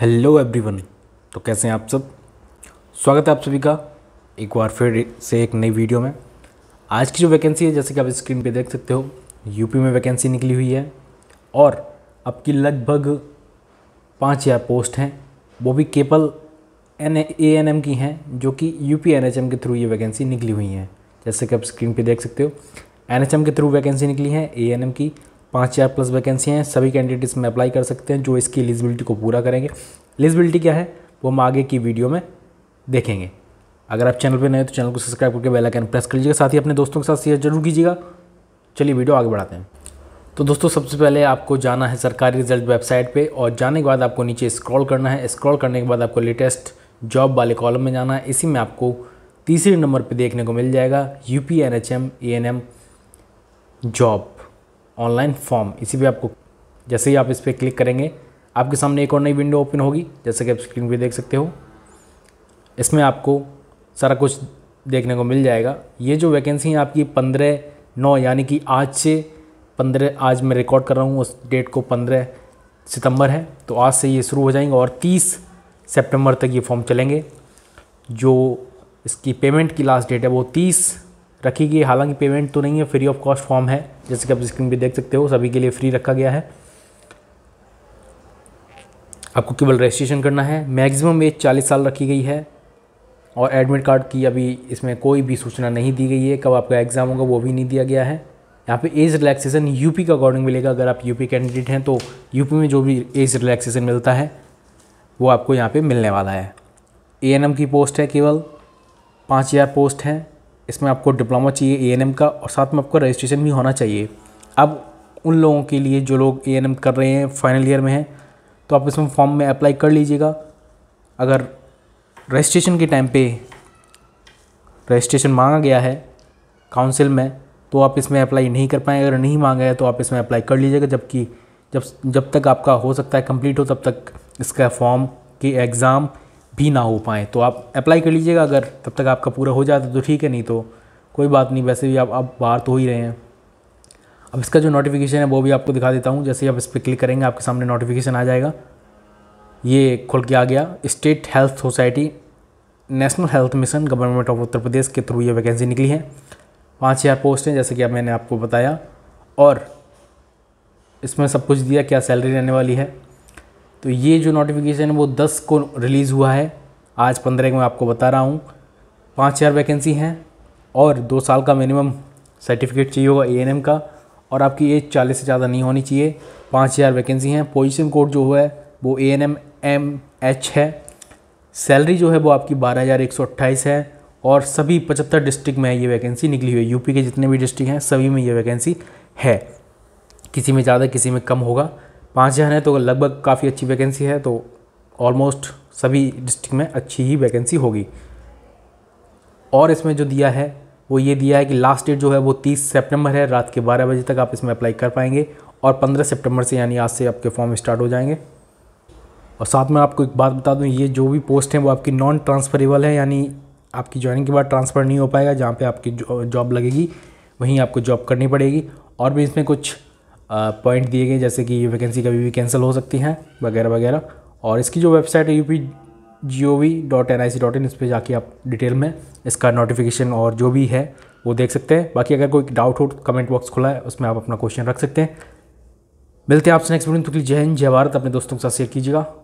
hello everyone तो कैसे हैं आप सब स्वागत है आप सभी का एक बार फिर से एक नई वीडियो में आज की जो वैकेंसी है जैसे कि आप स्क्रीन पे देख सकते हो यूपी में वैकेंसी निकली हुई है और आपकी लगभग पाँच या पोस्ट हैं वो भी केपल एन ए एन एम की हैं जो कि यूपी एन एच एम के थ्रू ये वैकेंसी निकली हुई हैं जैसे कि आप स्क्रीन पर देख सकते हो एन एच एम के थ्रू वैकेंसी निकली है ए एन एम की पाँच हज़ार प्लस वैकेंसी हैं सभी कैंडिडेट इसमें अप्लाई कर सकते हैं जो इसकी एलिजिबिलिटी को पूरा करेंगे एलिजिबिलिटी क्या है वो हम आगे की वीडियो में देखेंगे अगर आप चैनल पर नए तो चैनल को सब्सक्राइब करके बेल आइकन प्रेस कर लीजिएगा साथ ही अपने दोस्तों के साथ शेयर जरूर कीजिएगा चलिए वीडियो आगे बढ़ाते हैं तो दोस्तों सबसे पहले आपको जाना है सरकारी रिजल्ट वेबसाइट पे और जाने के बाद आपको नीचे स्क्रॉल करना है स्क्रॉल करने के बाद आपको लेटेस्ट जॉब वाले कॉलम में जाना है इसी में आपको तीसरे नंबर पे देखने को मिल जाएगा U P N H M N M job online form इसी पे आपको जैसे ही आप इस पर क्लिक करेंगे आपके सामने एक और नई विंडो ओपन होगी जैसे कि आप स्क्रीन पर देख सकते हो इसमें आपको सारा कुछ देखने को मिल जाएगा ये जो वैकेंसी है आपकी पंद्रह नौ यानी कि आज से पंद्रह आज मैं रिकॉर्ड कर रहा हूँ उस डेट को पंद्रह सितंबर है तो आज से ये शुरू हो जाएंगे और तीस सितंबर तक ये फॉर्म चलेंगे जो इसकी पेमेंट की लास्ट डेट है वो तीस रखी गई हालांकि पेमेंट तो नहीं है फ्री ऑफ कॉस्ट फॉर्म है जैसे कि आप स्क्रीन पर देख सकते हो सभी के लिए फ्री रखा गया है आपको केवल रजिस्ट्रेशन करना है मैक्सिमम एज चालीस साल रखी गई है और एडमिट कार्ड की अभी इसमें कोई भी सूचना नहीं दी गई है कब आपका एग्ज़ाम होगा वो भी नहीं दिया गया है यहाँ पे एज रिलैक्सेशन यूपी के अकॉर्डिंग मिलेगा अगर आप यूपी कैंडिडेट हैं तो यूपी में जो भी एज रिलैक्सेशन मिलता है वो आपको यहाँ पे मिलने वाला है एएनएम की पोस्ट है केवल पाँच हज़ार पोस्ट हैं इसमें आपको डिप्लोमा चाहिए ए का और साथ में आपको रजिस्ट्रेशन भी होना चाहिए अब उन लोगों के लिए जो लोग ए कर रहे हैं फाइनल ईयर में हैं तो आप इसमें फॉर्म में अप्लाई कर लीजिएगा अगर रजिस्ट्रेशन के टाइम पे रजिस्ट्रेशन मांगा गया है काउंसिल में तो आप इसमें अप्लाई नहीं कर पाएंगे अगर नहीं मांगा है तो आप इसमें अप्लाई कर लीजिएगा जबकि जब जब तक आपका हो सकता है कंप्लीट हो तब तक इसका फॉर्म के एग्ज़ाम भी ना हो पाएँ तो आप अप्लाई कर लीजिएगा अगर तब तक आपका पूरा हो जाता तो ठीक है नहीं तो कोई बात नहीं वैसे भी आप आप बाहर तो हो ही रहे हैं अब इसका जो नोटिफिकेशन है वो भी आपको दिखा देता हूँ जैसे ही आप इस पर क्लिक करेंगे आपके सामने नोटिफिकेशन आ जाएगा ये खुल के आ गया state health society national health mission government of Uttar Pradesh के थ्रू ये वैकेंसी निकली है पाँच हज़ार पोस्ट हैं जैसे कि अब मैंने आपको बताया और इसमें सब कुछ दिया क्या सैलरी रहने वाली है तो ये जो नोटिफिकेशन है वो दस को रिलीज़ हुआ है आज पंद्रह को मैं आपको बता रहा हूँ पाँच हज़ार वैकेंसी हैं और दो साल का मिनिमम सर्टिफिकेट चाहिए होगा ए का और आपकी एज चालीस से ज़्यादा नहीं होनी चाहिए पाँच हज़ार वैकेंसी हैं पोजीशन कोड जो है वो A N M M H है सैलरी जो है वो आपकी बारह हज़ार एक सौ अट्ठाईस है और सभी पचहत्तर डिस्ट्रिक्ट में ये वैकेंसी निकली हुई है यूपी के जितने भी डिस्ट्रिक्ट हैं सभी में ये वैकेंसी है किसी में ज़्यादा किसी में कम होगा पाँच हज़ार तो है तो लगभग काफ़ी अच्छी वैकेंसी है तो ऑलमोस्ट सभी डिस्ट्रिक्ट में अच्छी ही वैकेंसी होगी और इसमें जो दिया है वो ये दिया है कि लास्ट डेट जो है वो तीस सितंबर है रात के बारह बजे तक आप इसमें अप्लाई कर पाएंगे और पंद्रह सितंबर से यानी आज से आपके फॉर्म स्टार्ट हो जाएंगे और साथ में आपको एक बात बता दूँ ये जो भी पोस्ट हैं वो आपकी नॉन ट्रांसफरेबल है यानी आपकी ज्वाइनिंग के बाद ट्रांसफ़र नहीं हो पाएगा जहाँ पे आपकी जॉब लगेगी वहीं आपको जॉब करनी पड़ेगी और भी इसमें कुछ पॉइंट दिए गए जैसे कि ये वैकेंसी कभी भी कैंसिल हो सकती हैं वगैरह वगैरह और इसकी जो वेबसाइट है U P G O V dot N I C dot in इस पर जाके आप डिटेल में इसका नोटिफिकेशन और जो भी है वो देख सकते हैं बाकी अगर कोई डाउट हो तो कमेंट बॉक्स खुला है उसमें आप अपना क्वेश्चन रख सकते हैं मिलते हैं आपसे नेक्स्ट वीडियो तो जय हिंद जय भारत अपने दोस्तों के साथ शेयर कीजिएगा